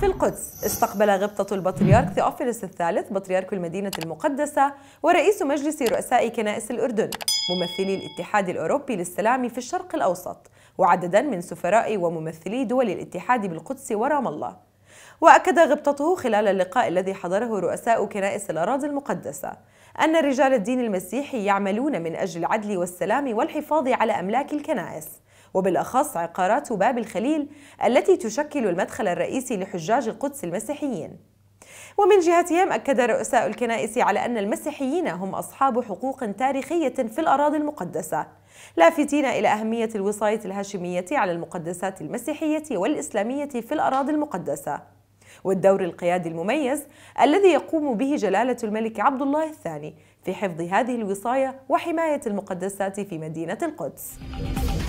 في القدس استقبل غبطة البطريرك ثيوفيلوس الثالث بطريرك المدينة المقدسة ورئيس مجلس رؤساء كنائس الأردن ممثلي الاتحاد الأوروبي للسلام في الشرق الأوسط وعددا من سفراء وممثلي دول الاتحاد بالقدس ورام الله وأكد غبطته خلال اللقاء الذي حضره رؤساء كنائس الأراضي المقدسة أن رجال الدين المسيحي يعملون من أجل العدل والسلام والحفاظ على أملاك الكنائس وبالأخص عقارات باب الخليل التي تشكل المدخل الرئيسي لحجاج القدس المسيحيين ومن جهتهم أكد رؤساء الكنائس على أن المسيحيين هم أصحاب حقوق تاريخية في الأراضي المقدسة لافتين إلى أهمية الوصاية الهاشمية على المقدسات المسيحية والإسلامية في الأراضي المقدسة والدور القيادي المميز الذي يقوم به جلالة الملك عبد الله الثاني في حفظ هذه الوصاية وحماية المقدسات في مدينة القدس